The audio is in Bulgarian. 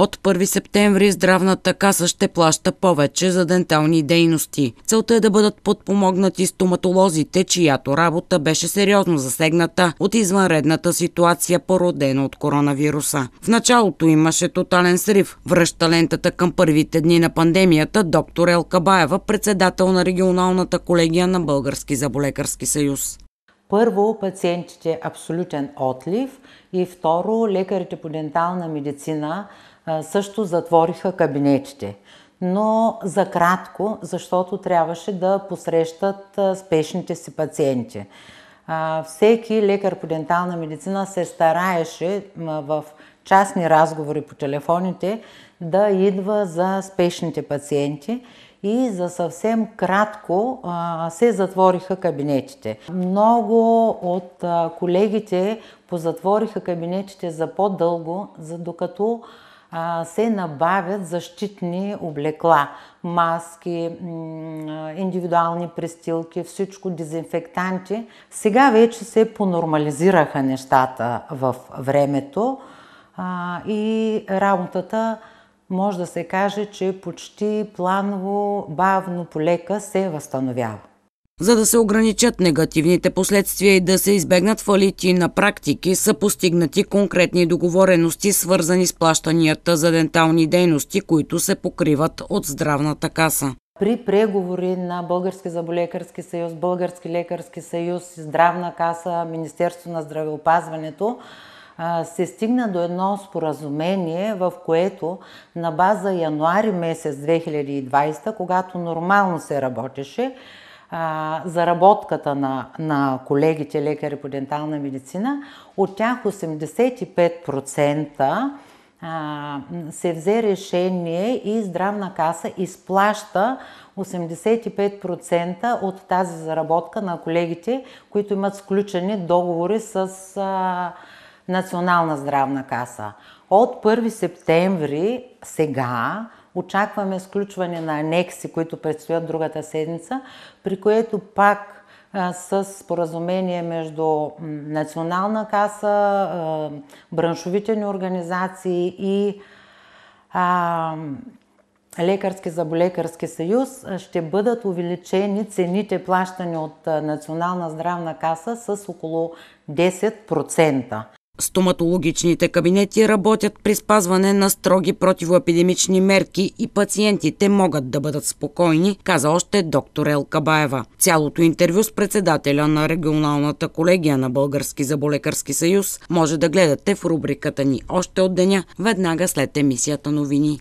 От 1 септември здравната каса ще плаща повече за дентални дейности. Целта е да бъдат подпомогнати стоматолозите, чиято работа беше сериозно засегната от извънредната ситуация, породена от коронавируса. В началото имаше тотален срив. Връща лентата към първите дни на пандемията доктор Елкабаева, председател на регионалната колегия на Български заболекарски съюз. Първо, пациентите абсолютен отлив и второ, лекарите по дентална медицина също затвориха кабинетите. Но за кратко, защото трябваше да посрещат спешните си пациенти. Всеки лекар по дентална медицина се стараеше в частни разговори по телефоните да идва за спешните пациенти и за съвсем кратко се затвориха кабинетите. Много от колегите позатвориха кабинетите за по-дълго, за докато се набавят защитни облекла, маски, индивидуални пристилки, всичко дезинфектанти. Сега вече се понормализираха нещата в времето и работата може да се каже, че почти планово, бавно, полека се възстановява за да се ограничат негативните последствия и да се избегнат фалити на практики, са постигнати конкретни договорености, свързани с плащанията за дентални дейности, които се покриват от здравната каса. При преговори на Български заболекарски съюз, Български лекарски съюз, Здравна каса, Министерство на здравеопазването, се стигна до едно споразумение, в което на база януари месец 2020, когато нормално се работеше, а, заработката на, на колегите лекари по дентална медицина, от тях 85% а, се взе решение и здравна каса изплаща 85% от тази заработка на колегите, които имат сключени договори с а, Национална здравна каса. От 1 септември сега Очакваме сключване на анекси, които предстоят другата седмица, при което пак с споразумение между Национална каса, браншовите ни организации и Лекарски заболекарски съюз ще бъдат увеличени цените плащани от Национална здравна каса с около 10%. Стоматологичните кабинети работят при спазване на строги противоепидемични мерки и пациентите могат да бъдат спокойни, каза още доктор Баева. Цялото интервю с председателя на регионалната колегия на Български заболекарски съюз може да гледате в рубриката ни още от деня, веднага след емисията новини.